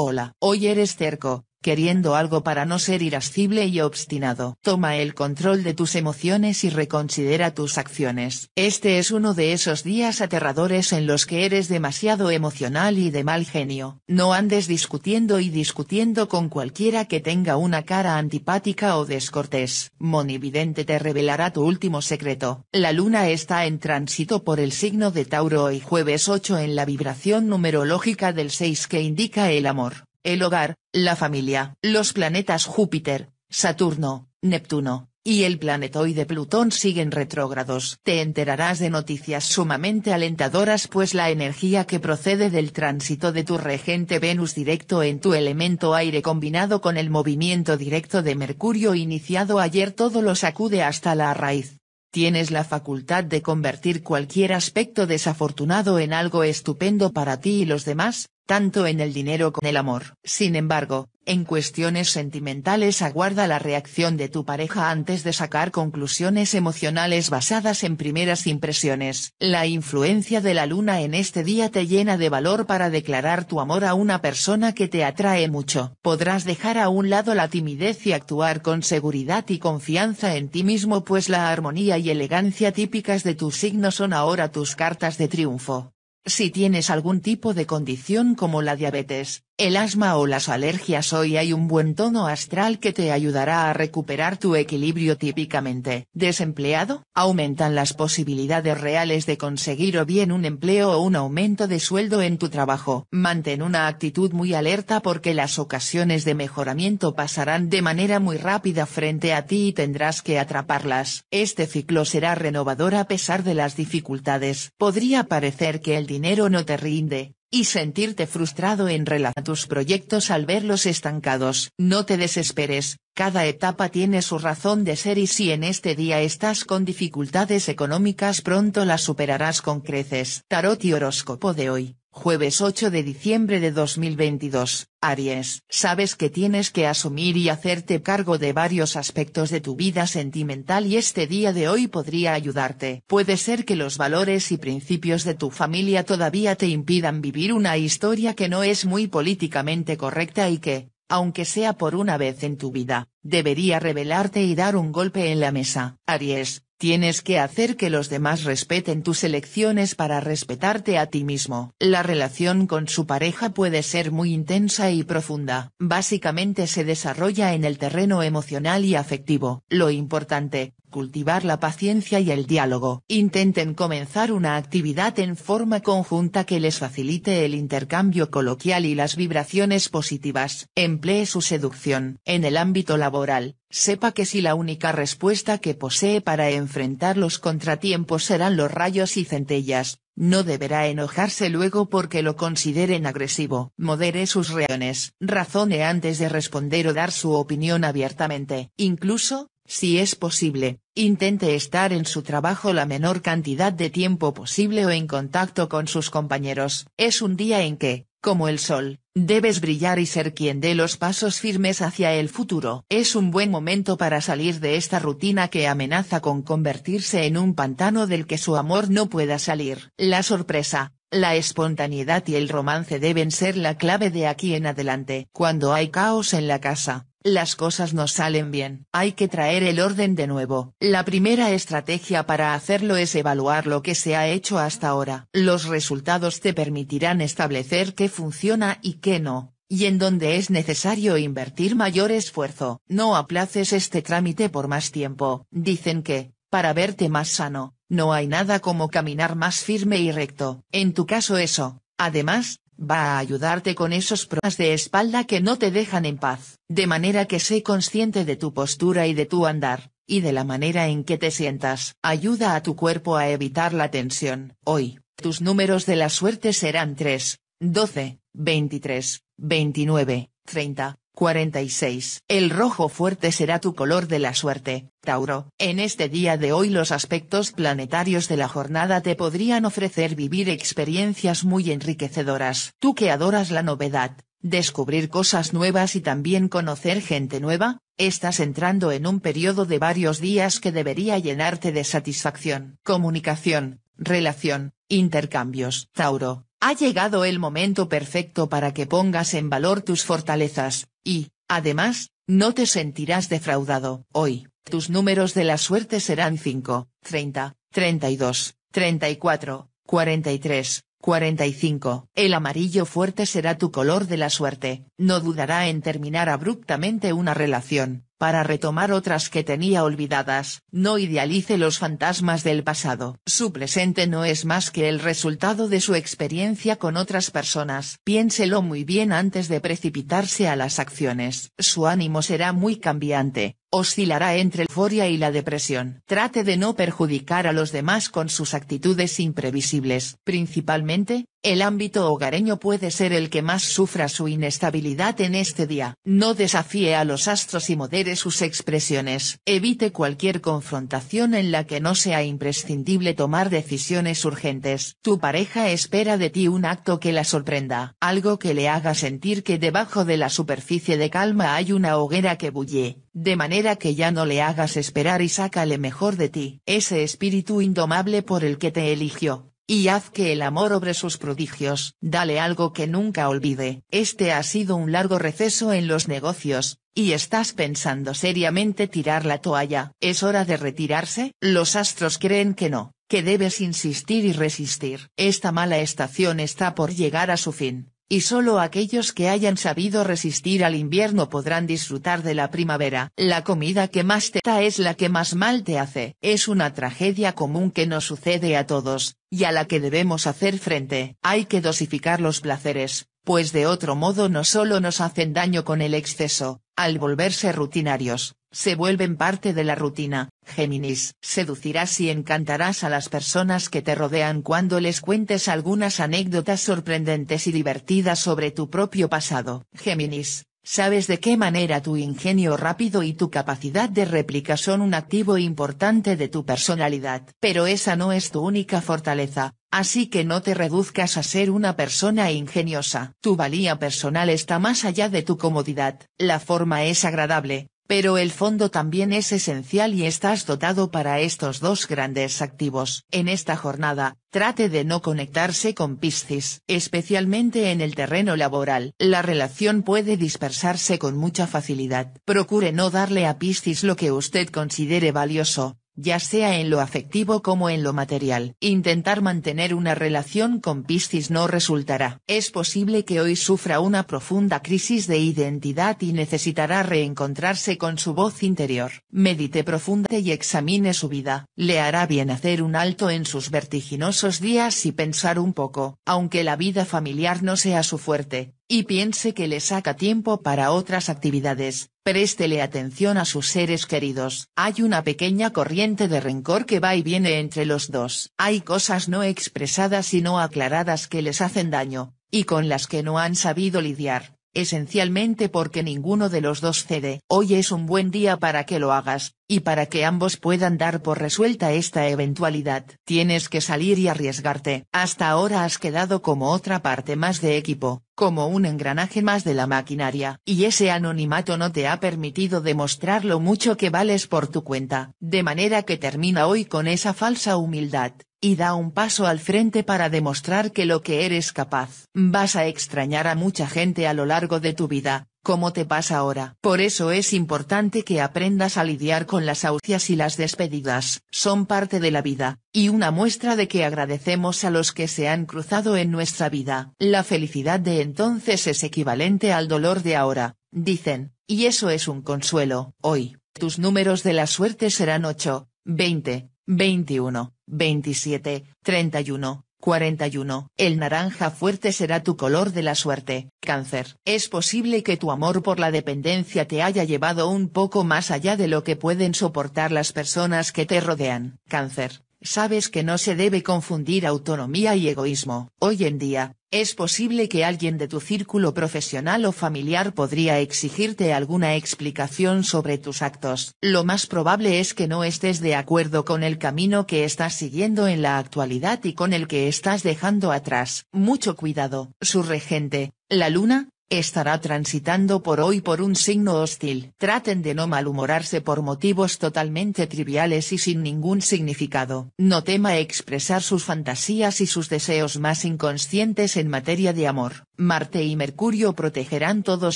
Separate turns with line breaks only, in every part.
Hola, hoy eres cerco queriendo algo para no ser irascible y obstinado. Toma el control de tus emociones y reconsidera tus acciones. Este es uno de esos días aterradores en los que eres demasiado emocional y de mal genio. No andes discutiendo y discutiendo con cualquiera que tenga una cara antipática o descortés. Monividente te revelará tu último secreto. La luna está en tránsito por el signo de Tauro y jueves 8 en la vibración numerológica del 6 que indica el amor el hogar, la familia, los planetas Júpiter, Saturno, Neptuno, y el planetoide Plutón siguen retrógrados. Te enterarás de noticias sumamente alentadoras pues la energía que procede del tránsito de tu regente Venus directo en tu elemento aire combinado con el movimiento directo de Mercurio iniciado ayer todo lo sacude hasta la raíz. Tienes la facultad de convertir cualquier aspecto desafortunado en algo estupendo para ti y los demás, tanto en el dinero como en el amor. Sin embargo, en cuestiones sentimentales aguarda la reacción de tu pareja antes de sacar conclusiones emocionales basadas en primeras impresiones. La influencia de la luna en este día te llena de valor para declarar tu amor a una persona que te atrae mucho. Podrás dejar a un lado la timidez y actuar con seguridad y confianza en ti mismo pues la armonía y elegancia típicas de tu signo son ahora tus cartas de triunfo. Si tienes algún tipo de condición como la diabetes, el asma o las alergias hoy hay un buen tono astral que te ayudará a recuperar tu equilibrio típicamente. Desempleado, aumentan las posibilidades reales de conseguir o bien un empleo o un aumento de sueldo en tu trabajo. Mantén una actitud muy alerta porque las ocasiones de mejoramiento pasarán de manera muy rápida frente a ti y tendrás que atraparlas. Este ciclo será renovador a pesar de las dificultades. Podría parecer que el dinero no te rinde, y sentirte frustrado en relación a tus proyectos al verlos estancados. No te desesperes, cada etapa tiene su razón de ser y si en este día estás con dificultades económicas pronto las superarás con creces. Tarot y horóscopo de hoy, Jueves 8 de diciembre de 2022, Aries, sabes que tienes que asumir y hacerte cargo de varios aspectos de tu vida sentimental y este día de hoy podría ayudarte. Puede ser que los valores y principios de tu familia todavía te impidan vivir una historia que no es muy políticamente correcta y que, aunque sea por una vez en tu vida, debería revelarte y dar un golpe en la mesa. Aries, Tienes que hacer que los demás respeten tus elecciones para respetarte a ti mismo. La relación con su pareja puede ser muy intensa y profunda. Básicamente se desarrolla en el terreno emocional y afectivo. Lo importante, cultivar la paciencia y el diálogo. Intenten comenzar una actividad en forma conjunta que les facilite el intercambio coloquial y las vibraciones positivas. Emplee su seducción. En el ámbito laboral, sepa que si la única respuesta que posee para enfrentar los contratiempos serán los rayos y centellas, no deberá enojarse luego porque lo consideren agresivo. Modere sus reacciones. Razone antes de responder o dar su opinión abiertamente. Incluso, si es posible, intente estar en su trabajo la menor cantidad de tiempo posible o en contacto con sus compañeros. Es un día en que, como el sol, debes brillar y ser quien dé los pasos firmes hacia el futuro. Es un buen momento para salir de esta rutina que amenaza con convertirse en un pantano del que su amor no pueda salir. La sorpresa, la espontaneidad y el romance deben ser la clave de aquí en adelante. Cuando hay caos en la casa, las cosas no salen bien. Hay que traer el orden de nuevo. La primera estrategia para hacerlo es evaluar lo que se ha hecho hasta ahora. Los resultados te permitirán establecer qué funciona y qué no, y en dónde es necesario invertir mayor esfuerzo. No aplaces este trámite por más tiempo. Dicen que, para verte más sano, no hay nada como caminar más firme y recto. En tu caso eso, además, Va a ayudarte con esos problemas de espalda que no te dejan en paz, de manera que sé consciente de tu postura y de tu andar, y de la manera en que te sientas. Ayuda a tu cuerpo a evitar la tensión. Hoy, tus números de la suerte serán 3, 12, 23, 29, 30. 46. El rojo fuerte será tu color de la suerte, Tauro. En este día de hoy los aspectos planetarios de la jornada te podrían ofrecer vivir experiencias muy enriquecedoras. Tú que adoras la novedad, descubrir cosas nuevas y también conocer gente nueva, estás entrando en un periodo de varios días que debería llenarte de satisfacción. Comunicación, relación, intercambios. Tauro, ha llegado el momento perfecto para que pongas en valor tus fortalezas, y, además, no te sentirás defraudado. Hoy, tus números de la suerte serán 5, 30, 32, 34, 43, 45. El amarillo fuerte será tu color de la suerte, no dudará en terminar abruptamente una relación, para retomar otras que tenía olvidadas, no idealice los fantasmas del pasado. Su presente no es más que el resultado de su experiencia con otras personas. Piénselo muy bien antes de precipitarse a las acciones. Su ánimo será muy cambiante, oscilará entre la euforia y la depresión. Trate de no perjudicar a los demás con sus actitudes imprevisibles. Principalmente, el ámbito hogareño puede ser el que más sufra su inestabilidad en este día. No desafíe a los astros y modere sus expresiones. Evite cualquier confrontación en la que no sea imprescindible tomar decisiones urgentes. Tu pareja espera de ti un acto que la sorprenda, algo que le haga sentir que debajo de la superficie de calma hay una hoguera que bulle de manera que ya no le hagas esperar y sácale mejor de ti ese espíritu indomable por el que te eligió, y haz que el amor obre sus prodigios. Dale algo que nunca olvide. Este ha sido un largo receso en los negocios, y estás pensando seriamente tirar la toalla. ¿Es hora de retirarse? Los astros creen que no, que debes insistir y resistir. Esta mala estación está por llegar a su fin y solo aquellos que hayan sabido resistir al invierno podrán disfrutar de la primavera. La comida que más te da es la que más mal te hace. Es una tragedia común que nos sucede a todos, y a la que debemos hacer frente. Hay que dosificar los placeres, pues de otro modo no solo nos hacen daño con el exceso, al volverse rutinarios, se vuelven parte de la rutina, Géminis. Seducirás y encantarás a las personas que te rodean cuando les cuentes algunas anécdotas sorprendentes y divertidas sobre tu propio pasado. Géminis. Sabes de qué manera tu ingenio rápido y tu capacidad de réplica son un activo importante de tu personalidad. Pero esa no es tu única fortaleza, así que no te reduzcas a ser una persona ingeniosa. Tu valía personal está más allá de tu comodidad. La forma es agradable, pero el fondo también es esencial y estás dotado para estos dos grandes activos. En esta jornada, trate de no conectarse con Piscis, especialmente en el terreno laboral. La relación puede dispersarse con mucha facilidad. Procure no darle a Piscis lo que usted considere valioso, ya sea en lo afectivo como en lo material. Intentar mantener una relación con Piscis no resultará. Es posible que hoy sufra una profunda crisis de identidad y necesitará reencontrarse con su voz interior. Medite profunda y examine su vida. Le hará bien hacer un alto en sus vertiginosos días y pensar un poco. Aunque la vida familiar no sea su fuerte, y piense que le saca tiempo para otras actividades, préstele atención a sus seres queridos. Hay una pequeña corriente de rencor que va y viene entre los dos. Hay cosas no expresadas y no aclaradas que les hacen daño, y con las que no han sabido lidiar esencialmente porque ninguno de los dos cede. Hoy es un buen día para que lo hagas, y para que ambos puedan dar por resuelta esta eventualidad. Tienes que salir y arriesgarte. Hasta ahora has quedado como otra parte más de equipo, como un engranaje más de la maquinaria. Y ese anonimato no te ha permitido demostrar lo mucho que vales por tu cuenta. De manera que termina hoy con esa falsa humildad, y da un paso al frente para demostrar que lo que eres capaz. Vas a extrañar a mucha gente a lo largo de tu vida, como te pasa ahora. Por eso es importante que aprendas a lidiar con las ausencias y las despedidas. Son parte de la vida, y una muestra de que agradecemos a los que se han cruzado en nuestra vida. La felicidad de entonces es equivalente al dolor de ahora, dicen, y eso es un consuelo. Hoy, tus números de la suerte serán 8, 20, 21, 27, 31, 41. El naranja fuerte será tu color de la suerte, cáncer. Es posible que tu amor por la dependencia te haya llevado un poco más allá de lo que pueden soportar las personas que te rodean, cáncer. Sabes que no se debe confundir autonomía y egoísmo. Hoy en día, es posible que alguien de tu círculo profesional o familiar podría exigirte alguna explicación sobre tus actos. Lo más probable es que no estés de acuerdo con el camino que estás siguiendo en la actualidad y con el que estás dejando atrás. Mucho cuidado. Su regente, la luna, estará transitando por hoy por un signo hostil. Traten de no malhumorarse por motivos totalmente triviales y sin ningún significado. No tema expresar sus fantasías y sus deseos más inconscientes en materia de amor. Marte y Mercurio protegerán todos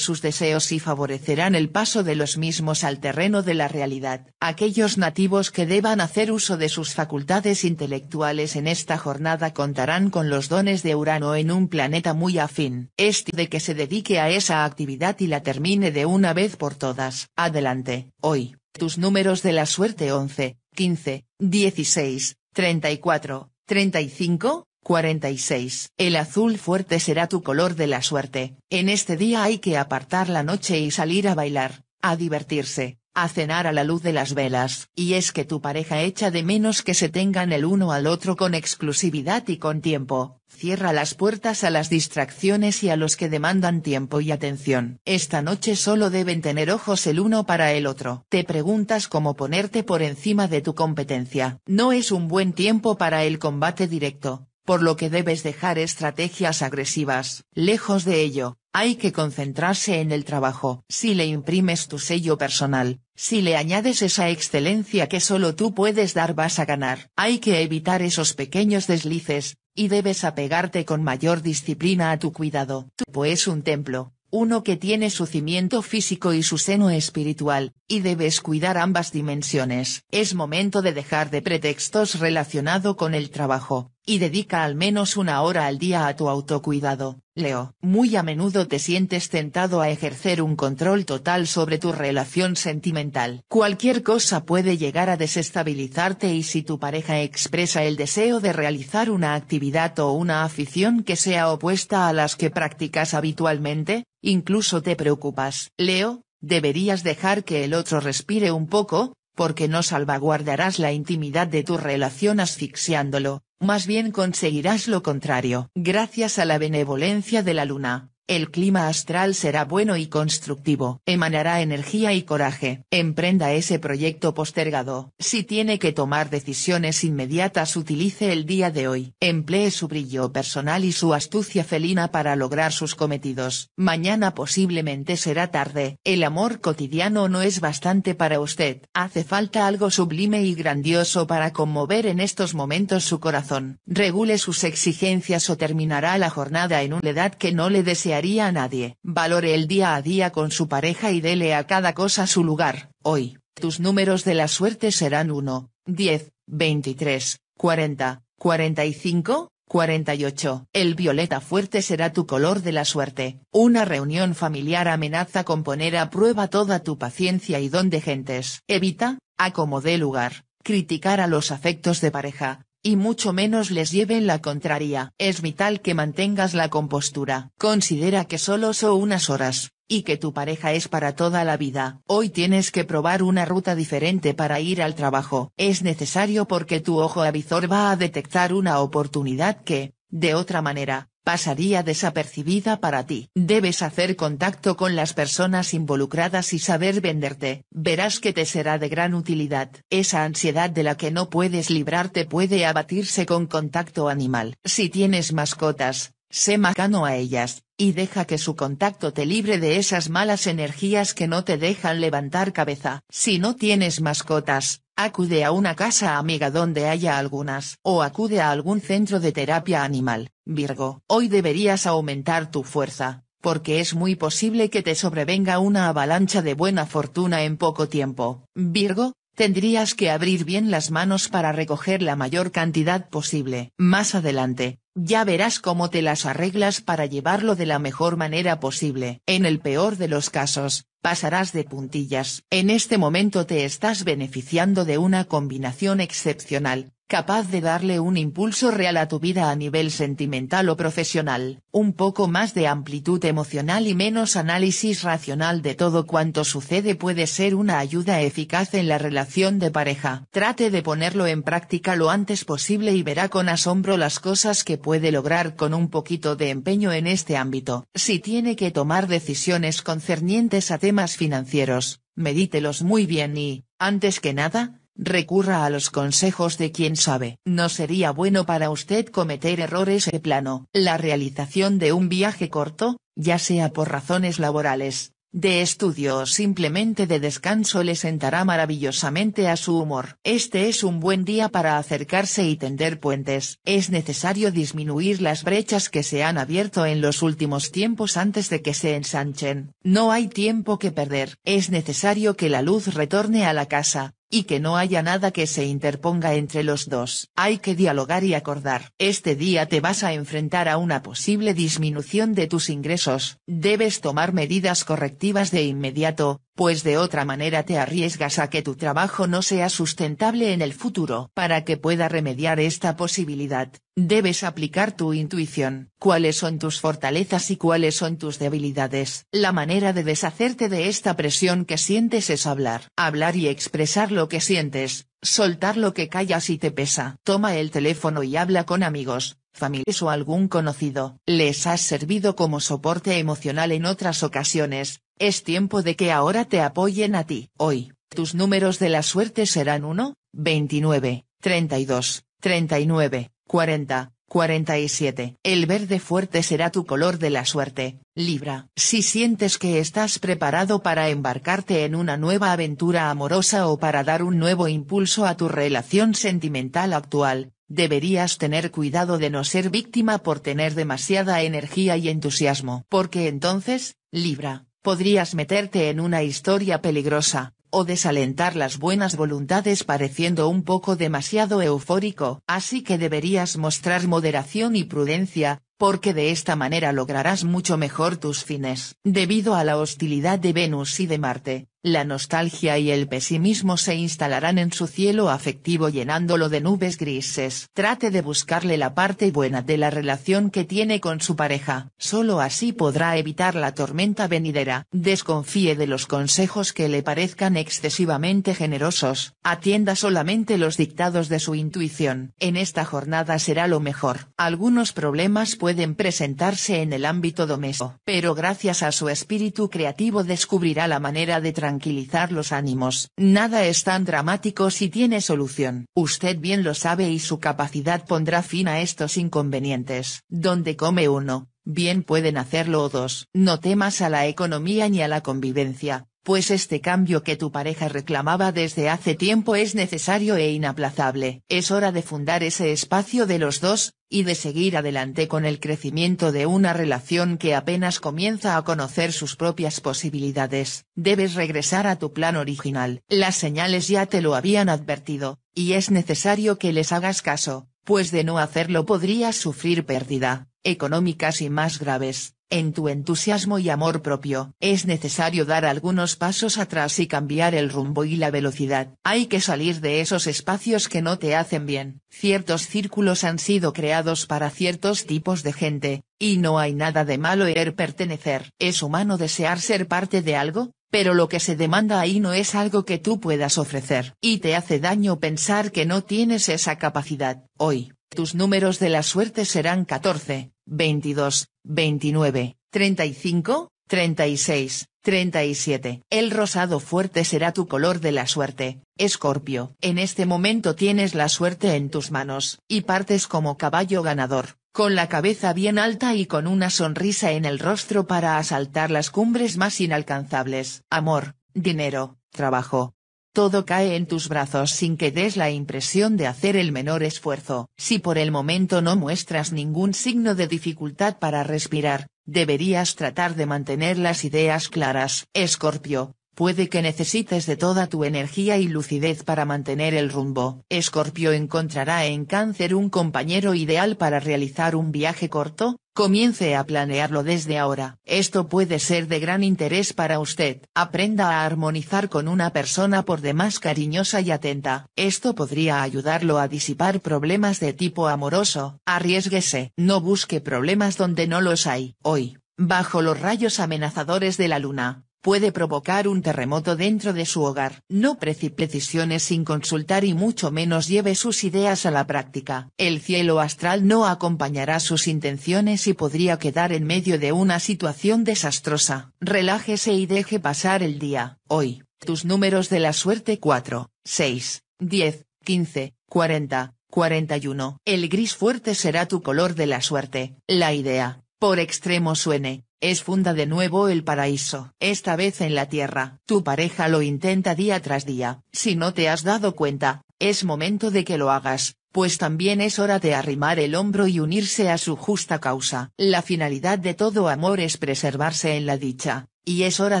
sus deseos y favorecerán el paso de los mismos al terreno de la realidad. Aquellos nativos que deban hacer uso de sus facultades intelectuales en esta jornada contarán con los dones de Urano en un planeta muy afín. Este de que se dedique a esa actividad y la termine de una vez por todas. Adelante, hoy, tus números de la suerte 11, 15, 16, 34, 35, 46. El azul fuerte será tu color de la suerte, en este día hay que apartar la noche y salir a bailar, a divertirse, a cenar a la luz de las velas. Y es que tu pareja echa de menos que se tengan el uno al otro con exclusividad y con tiempo, cierra las puertas a las distracciones y a los que demandan tiempo y atención. Esta noche solo deben tener ojos el uno para el otro. Te preguntas cómo ponerte por encima de tu competencia. No es un buen tiempo para el combate directo, por lo que debes dejar estrategias agresivas. Lejos de ello, hay que concentrarse en el trabajo. Si le imprimes tu sello personal, si le añades esa excelencia que solo tú puedes dar vas a ganar. Hay que evitar esos pequeños deslices, y debes apegarte con mayor disciplina a tu cuidado. cuerpo es un templo, uno que tiene su cimiento físico y su seno espiritual, y debes cuidar ambas dimensiones. Es momento de dejar de pretextos relacionado con el trabajo, y dedica al menos una hora al día a tu autocuidado, Leo. Muy a menudo te sientes tentado a ejercer un control total sobre tu relación sentimental. Cualquier cosa puede llegar a desestabilizarte y si tu pareja expresa el deseo de realizar una actividad o una afición que sea opuesta a las que practicas habitualmente, incluso te preocupas. Leo, deberías dejar que el otro respire un poco, porque no salvaguardarás la intimidad de tu relación asfixiándolo más bien conseguirás lo contrario. Gracias a la benevolencia de la luna, el clima astral será bueno y constructivo. Emanará energía y coraje. Emprenda ese proyecto postergado. Si tiene que tomar decisiones inmediatas, utilice el día de hoy. Emplee su brillo personal y su astucia felina para lograr sus cometidos. Mañana posiblemente será tarde. El amor cotidiano no es bastante para usted. Hace falta algo sublime y grandioso para conmover en estos momentos su corazón. Regule sus exigencias o terminará la jornada en una edad que no le desea haría a nadie. Valore el día a día con su pareja y dele a cada cosa su lugar. Hoy, tus números de la suerte serán 1, 10, 23, 40, 45, 48. El violeta fuerte será tu color de la suerte. Una reunión familiar amenaza con poner a prueba toda tu paciencia y don de gentes. Evita, acomode lugar, criticar a los afectos de pareja, y mucho menos les lleven la contraria. Es vital que mantengas la compostura. Considera que solo son unas horas, y que tu pareja es para toda la vida. Hoy tienes que probar una ruta diferente para ir al trabajo. Es necesario porque tu ojo avizor va a detectar una oportunidad que, de otra manera, pasaría desapercibida para ti. Debes hacer contacto con las personas involucradas y saber venderte. Verás que te será de gran utilidad. Esa ansiedad de la que no puedes librarte puede abatirse con contacto animal. Si tienes mascotas, sé macano a ellas, y deja que su contacto te libre de esas malas energías que no te dejan levantar cabeza. Si no tienes mascotas, acude a una casa amiga donde haya algunas, o acude a algún centro de terapia animal. Virgo, hoy deberías aumentar tu fuerza, porque es muy posible que te sobrevenga una avalancha de buena fortuna en poco tiempo. Virgo, tendrías que abrir bien las manos para recoger la mayor cantidad posible. Más adelante, ya verás cómo te las arreglas para llevarlo de la mejor manera posible. En el peor de los casos, pasarás de puntillas. En este momento te estás beneficiando de una combinación excepcional, capaz de darle un impulso real a tu vida a nivel sentimental o profesional, un poco más de amplitud emocional y menos análisis racional de todo cuanto sucede puede ser una ayuda eficaz en la relación de pareja. Trate de ponerlo en práctica lo antes posible y verá con asombro las cosas que puede lograr con un poquito de empeño en este ámbito. Si tiene que tomar decisiones concernientes a temas financieros, medítelos muy bien y, antes que nada, recurra a los consejos de quien sabe. No sería bueno para usted cometer errores de plano. La realización de un viaje corto, ya sea por razones laborales, de estudio o simplemente de descanso le sentará maravillosamente a su humor. Este es un buen día para acercarse y tender puentes. Es necesario disminuir las brechas que se han abierto en los últimos tiempos antes de que se ensanchen. No hay tiempo que perder. Es necesario que la luz retorne a la casa y que no haya nada que se interponga entre los dos. Hay que dialogar y acordar. Este día te vas a enfrentar a una posible disminución de tus ingresos. Debes tomar medidas correctivas de inmediato, pues de otra manera te arriesgas a que tu trabajo no sea sustentable en el futuro. Para que pueda remediar esta posibilidad, debes aplicar tu intuición, cuáles son tus fortalezas y cuáles son tus debilidades. La manera de deshacerte de esta presión que sientes es hablar. Hablar y expresar lo que sientes, soltar lo que callas y te pesa. Toma el teléfono y habla con amigos, familias o algún conocido. Les has servido como soporte emocional en otras ocasiones, es tiempo de que ahora te apoyen a ti. Hoy, tus números de la suerte serán 1, 29, 32, 39, 40, 47. El verde fuerte será tu color de la suerte, Libra. Si sientes que estás preparado para embarcarte en una nueva aventura amorosa o para dar un nuevo impulso a tu relación sentimental actual, Deberías tener cuidado de no ser víctima por tener demasiada energía y entusiasmo. Porque entonces, Libra, podrías meterte en una historia peligrosa, o desalentar las buenas voluntades pareciendo un poco demasiado eufórico. Así que deberías mostrar moderación y prudencia, porque de esta manera lograrás mucho mejor tus fines. Debido a la hostilidad de Venus y de Marte, la nostalgia y el pesimismo se instalarán en su cielo afectivo llenándolo de nubes grises. Trate de buscarle la parte buena de la relación que tiene con su pareja. Solo así podrá evitar la tormenta venidera. Desconfíe de los consejos que le parezcan excesivamente generosos. Atienda solamente los dictados de su intuición. En esta jornada será lo mejor. Algunos problemas pueden presentarse en el ámbito doméstico, pero gracias a su espíritu creativo descubrirá la manera de tranquilizar los ánimos. Nada es tan dramático si tiene solución. Usted bien lo sabe y su capacidad pondrá fin a estos inconvenientes. Donde come uno, bien pueden hacerlo dos. No temas a la economía ni a la convivencia, pues este cambio que tu pareja reclamaba desde hace tiempo es necesario e inaplazable. Es hora de fundar ese espacio de los dos, y de seguir adelante con el crecimiento de una relación que apenas comienza a conocer sus propias posibilidades. Debes regresar a tu plan original. Las señales ya te lo habían advertido, y es necesario que les hagas caso, pues de no hacerlo podrías sufrir pérdida económicas y más graves, en tu entusiasmo y amor propio. Es necesario dar algunos pasos atrás y cambiar el rumbo y la velocidad. Hay que salir de esos espacios que no te hacen bien. Ciertos círculos han sido creados para ciertos tipos de gente, y no hay nada de malo en pertenecer. Es humano desear ser parte de algo, pero lo que se demanda ahí no es algo que tú puedas ofrecer. Y te hace daño pensar que no tienes esa capacidad. Hoy, tus números de la suerte serán 14, 22, 29, 35, 36, 37. El rosado fuerte será tu color de la suerte, Escorpio. En este momento tienes la suerte en tus manos, y partes como caballo ganador, con la cabeza bien alta y con una sonrisa en el rostro para asaltar las cumbres más inalcanzables. Amor, dinero, trabajo, todo cae en tus brazos sin que des la impresión de hacer el menor esfuerzo. Si por el momento no muestras ningún signo de dificultad para respirar, deberías tratar de mantener las ideas claras. Escorpio, puede que necesites de toda tu energía y lucidez para mantener el rumbo. Escorpio encontrará en cáncer un compañero ideal para realizar un viaje corto, Comience a planearlo desde ahora. Esto puede ser de gran interés para usted. Aprenda a armonizar con una persona por demás cariñosa y atenta. Esto podría ayudarlo a disipar problemas de tipo amoroso. Arriesguese. No busque problemas donde no los hay. Hoy, bajo los rayos amenazadores de la luna, puede provocar un terremoto dentro de su hogar. No precipite decisiones sin consultar y mucho menos lleve sus ideas a la práctica. El cielo astral no acompañará sus intenciones y podría quedar en medio de una situación desastrosa. Relájese y deje pasar el día. Hoy, tus números de la suerte 4, 6, 10, 15, 40, 41. El gris fuerte será tu color de la suerte. La idea, por extremo suene, es funda de nuevo el paraíso, esta vez en la tierra. Tu pareja lo intenta día tras día, si no te has dado cuenta, es momento de que lo hagas, pues también es hora de arrimar el hombro y unirse a su justa causa. La finalidad de todo amor es preservarse en la dicha, y es hora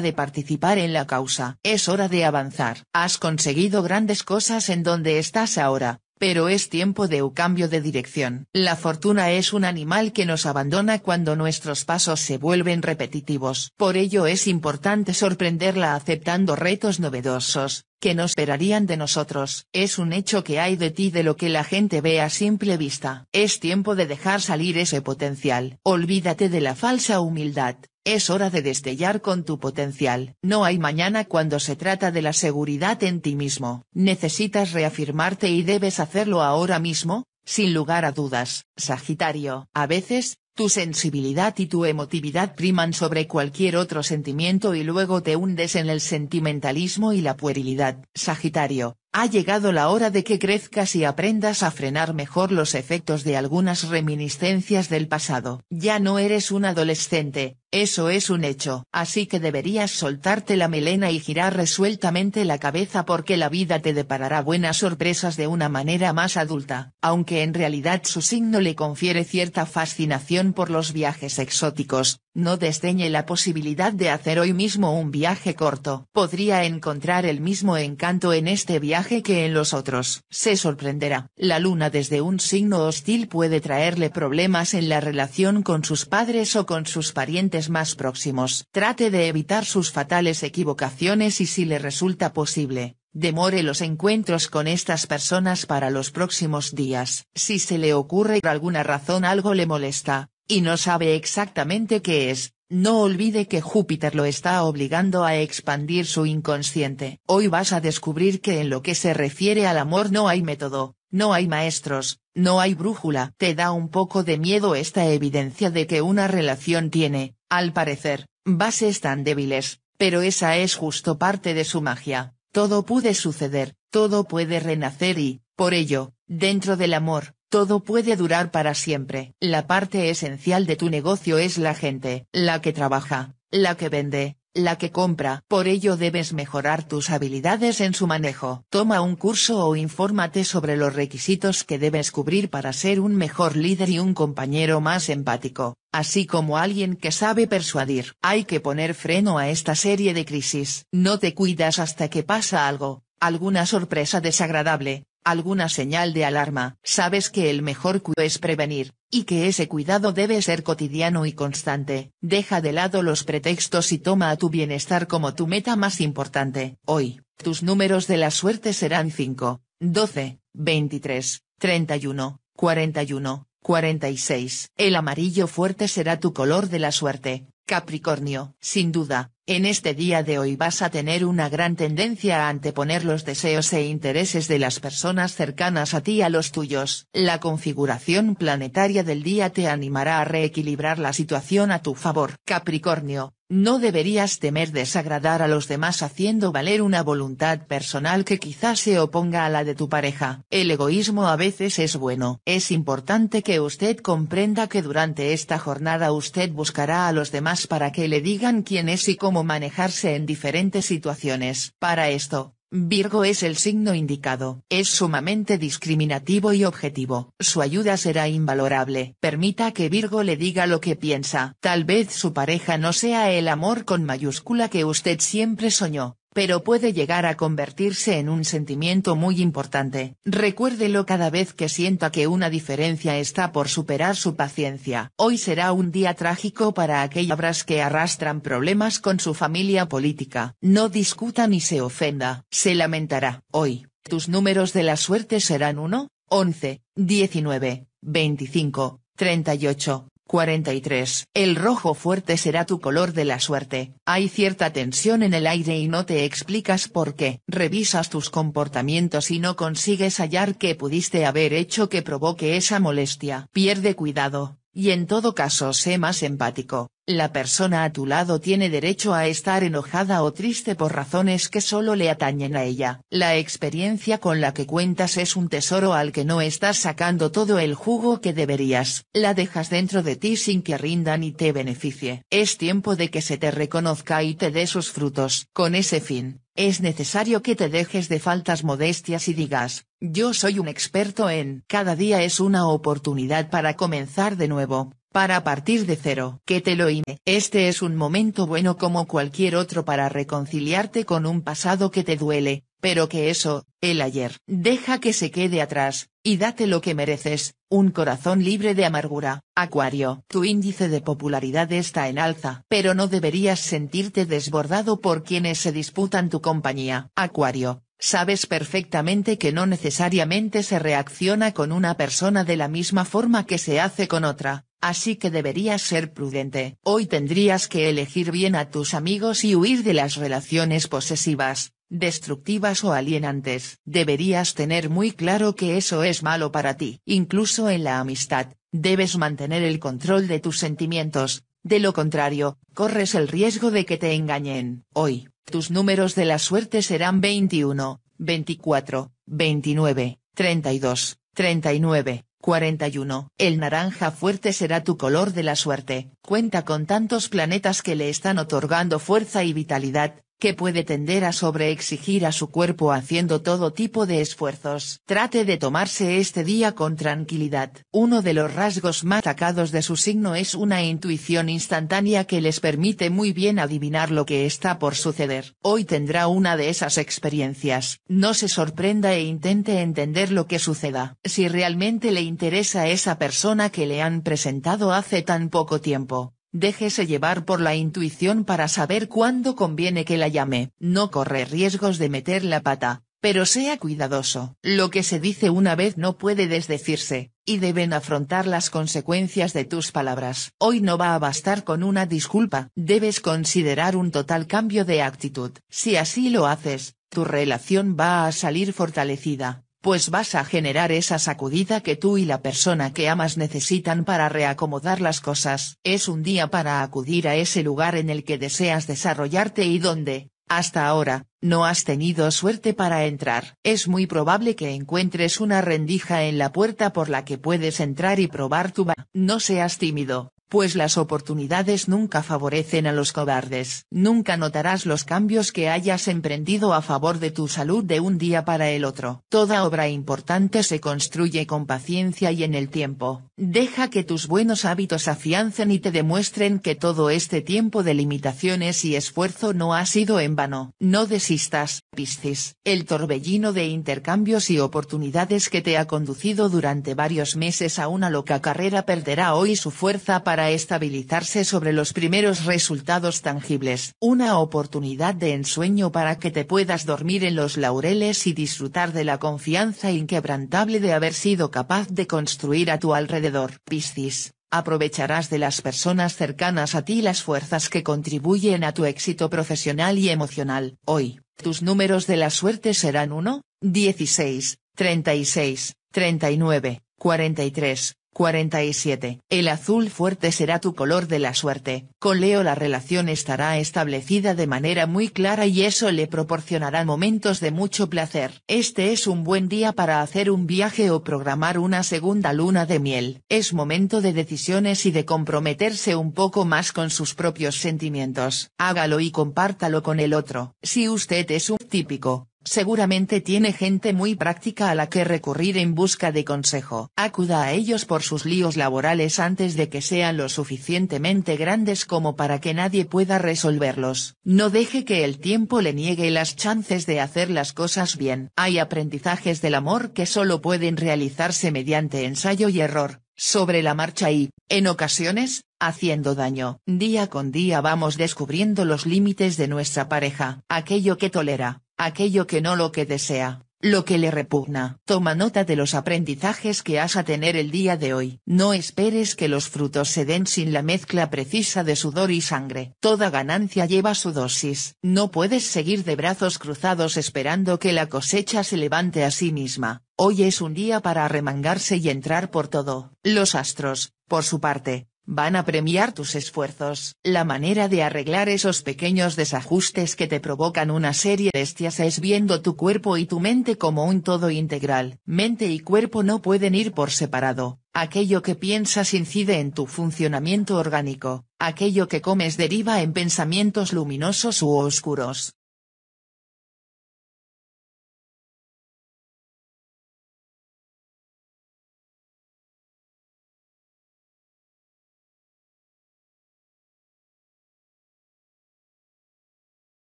de participar en la causa. Es hora de avanzar. Has conseguido grandes cosas en donde estás ahora, pero es tiempo de un cambio de dirección. La fortuna es un animal que nos abandona cuando nuestros pasos se vuelven repetitivos. Por ello es importante sorprenderla aceptando retos novedosos, que no esperarían de nosotros. Es un hecho que hay de ti de lo que la gente ve a simple vista. Es tiempo de dejar salir ese potencial. Olvídate de la falsa humildad. Es hora de destellar con tu potencial. No hay mañana cuando se trata de la seguridad en ti mismo. Necesitas reafirmarte y debes hacerlo ahora mismo, sin lugar a dudas. Sagitario, a veces, tu sensibilidad y tu emotividad priman sobre cualquier otro sentimiento y luego te hundes en el sentimentalismo y la puerilidad. Sagitario, ha llegado la hora de que crezcas y aprendas a frenar mejor los efectos de algunas reminiscencias del pasado. Ya no eres un adolescente, eso es un hecho. Así que deberías soltarte la melena y girar resueltamente la cabeza porque la vida te deparará buenas sorpresas de una manera más adulta, aunque en realidad su signo le confiere cierta fascinación por los viajes exóticos, no desdeñe la posibilidad de hacer hoy mismo un viaje corto. Podría encontrar el mismo encanto en este viaje que en los otros. Se sorprenderá. La luna desde un signo hostil puede traerle problemas en la relación con sus padres o con sus parientes más próximos. Trate de evitar sus fatales equivocaciones y si le resulta posible, Demore los encuentros con estas personas para los próximos días. Si se le ocurre por alguna razón algo le molesta, y no sabe exactamente qué es, no olvide que Júpiter lo está obligando a expandir su inconsciente. Hoy vas a descubrir que en lo que se refiere al amor no hay método, no hay maestros, no hay brújula. Te da un poco de miedo esta evidencia de que una relación tiene, al parecer, bases tan débiles, pero esa es justo parte de su magia. Todo puede suceder, todo puede renacer y, por ello, dentro del amor, todo puede durar para siempre. La parte esencial de tu negocio es la gente, la que trabaja, la que vende, la que compra. Por ello debes mejorar tus habilidades en su manejo. Toma un curso o infórmate sobre los requisitos que debes cubrir para ser un mejor líder y un compañero más empático, así como alguien que sabe persuadir. Hay que poner freno a esta serie de crisis. No te cuidas hasta que pasa algo, alguna sorpresa desagradable alguna señal de alarma. Sabes que el mejor cuidado es prevenir, y que ese cuidado debe ser cotidiano y constante. Deja de lado los pretextos y toma a tu bienestar como tu meta más importante. Hoy, tus números de la suerte serán 5, 12, 23, 31, 41, 46. El amarillo fuerte será tu color de la suerte, Capricornio. Sin duda, en este día de hoy vas a tener una gran tendencia a anteponer los deseos e intereses de las personas cercanas a ti a los tuyos. La configuración planetaria del día te animará a reequilibrar la situación a tu favor. Capricornio, no deberías temer desagradar a los demás haciendo valer una voluntad personal que quizás se oponga a la de tu pareja. El egoísmo a veces es bueno. Es importante que usted comprenda que durante esta jornada usted buscará a los demás para que le digan quién es y cómo manejarse en diferentes situaciones. Para esto, Virgo es el signo indicado, es sumamente discriminativo y objetivo, su ayuda será invalorable. Permita que Virgo le diga lo que piensa, tal vez su pareja no sea el amor con mayúscula que usted siempre soñó, pero puede llegar a convertirse en un sentimiento muy importante. Recuérdelo cada vez que sienta que una diferencia está por superar su paciencia. Hoy será un día trágico para aquellas que arrastran problemas con su familia política. No discuta ni se ofenda. Se lamentará. Hoy, tus números de la suerte serán 1, 11, 19, 25, 38, 43. El rojo fuerte será tu color de la suerte. Hay cierta tensión en el aire y no te explicas por qué. Revisas tus comportamientos y no consigues hallar qué pudiste haber hecho que provoque esa molestia. Pierde cuidado, y en todo caso sé más empático, la persona a tu lado tiene derecho a estar enojada o triste por razones que solo le atañen a ella. La experiencia con la que cuentas es un tesoro al que no estás sacando todo el jugo que deberías. La dejas dentro de ti sin que rinda ni te beneficie. Es tiempo de que se te reconozca y te dé sus frutos. Con ese fin, es necesario que te dejes de faltas modestias y digas, yo soy un experto en... Cada día es una oportunidad para comenzar de nuevo, para partir de cero. Que te lo ime. Este es un momento bueno como cualquier otro para reconciliarte con un pasado que te duele, pero que eso, el ayer, deja que se quede atrás, y date lo que mereces, un corazón libre de amargura. Acuario, tu índice de popularidad está en alza, pero no deberías sentirte desbordado por quienes se disputan tu compañía. Acuario, sabes perfectamente que no necesariamente se reacciona con una persona de la misma forma que se hace con otra, así que deberías ser prudente. Hoy tendrías que elegir bien a tus amigos y huir de las relaciones posesivas, destructivas o alienantes. Deberías tener muy claro que eso es malo para ti. Incluso en la amistad, debes mantener el control de tus sentimientos, de lo contrario, corres el riesgo de que te engañen. Hoy, tus números de la suerte serán 21, 24, 29, 32, 39. 41. El naranja fuerte será tu color de la suerte. Cuenta con tantos planetas que le están otorgando fuerza y vitalidad, que puede tender a sobreexigir a su cuerpo haciendo todo tipo de esfuerzos. Trate de tomarse este día con tranquilidad. Uno de los rasgos más atacados de su signo es una intuición instantánea que les permite muy bien adivinar lo que está por suceder. Hoy tendrá una de esas experiencias. No se sorprenda e intente entender lo que suceda. Si realmente le interesa esa persona que le han presentado hace tan poco tiempo, Déjese llevar por la intuición para saber cuándo conviene que la llame. No corre riesgos de meter la pata, pero sea cuidadoso. Lo que se dice una vez no puede desdecirse, y deben afrontar las consecuencias de tus palabras. Hoy no va a bastar con una disculpa. Debes considerar un total cambio de actitud. Si así lo haces, tu relación va a salir fortalecida pues vas a generar esa sacudida que tú y la persona que amas necesitan para reacomodar las cosas. Es un día para acudir a ese lugar en el que deseas desarrollarte y donde, hasta ahora, no has tenido suerte para entrar. Es muy probable que encuentres una rendija en la puerta por la que puedes entrar y probar tu va. No seas tímido, pues las oportunidades nunca favorecen a los cobardes. Nunca notarás los cambios que hayas emprendido a favor de tu salud de un día para el otro. Toda obra importante se construye con paciencia y en el tiempo. Deja que tus buenos hábitos afiancen y te demuestren que todo este tiempo de limitaciones y esfuerzo no ha sido en vano. No desistas, Piscis. El torbellino de intercambios y oportunidades que te ha conducido durante varios meses a una loca carrera perderá hoy su fuerza para estabilizarse sobre los primeros resultados tangibles. Una oportunidad de ensueño para que te puedas dormir en los laureles y disfrutar de la confianza inquebrantable de haber sido capaz de construir a tu alrededor. Piscis aprovecharás de las personas cercanas a ti las fuerzas que contribuyen a tu éxito profesional y emocional. Hoy, tus números de la suerte serán 1, 16, 36, 39, 43, 47. El azul fuerte será tu color de la suerte. Con Leo la relación estará establecida de manera muy clara y eso le proporcionará momentos de mucho placer. Este es un buen día para hacer un viaje o programar una segunda luna de miel. Es momento de decisiones y de comprometerse un poco más con sus propios sentimientos. Hágalo y compártalo con el otro. Si usted es un típico, Seguramente tiene gente muy práctica a la que recurrir en busca de consejo. Acuda a ellos por sus líos laborales antes de que sean lo suficientemente grandes como para que nadie pueda resolverlos. No deje que el tiempo le niegue las chances de hacer las cosas bien. Hay aprendizajes del amor que solo pueden realizarse mediante ensayo y error, sobre la marcha y, en ocasiones, haciendo daño. Día con día vamos descubriendo los límites de nuestra pareja, aquello que tolera aquello que no lo que desea, lo que le repugna. Toma nota de los aprendizajes que has a tener el día de hoy. No esperes que los frutos se den sin la mezcla precisa de sudor y sangre. Toda ganancia lleva su dosis. No puedes seguir de brazos cruzados esperando que la cosecha se levante a sí misma. Hoy es un día para arremangarse y entrar por todo. Los astros, por su parte, Van a premiar tus esfuerzos. La manera de arreglar esos pequeños desajustes que te provocan una serie de bestias es viendo tu cuerpo y tu mente como un todo integral. Mente y cuerpo no pueden ir por separado. Aquello que piensas incide en tu funcionamiento orgánico, aquello que comes deriva en pensamientos luminosos u oscuros,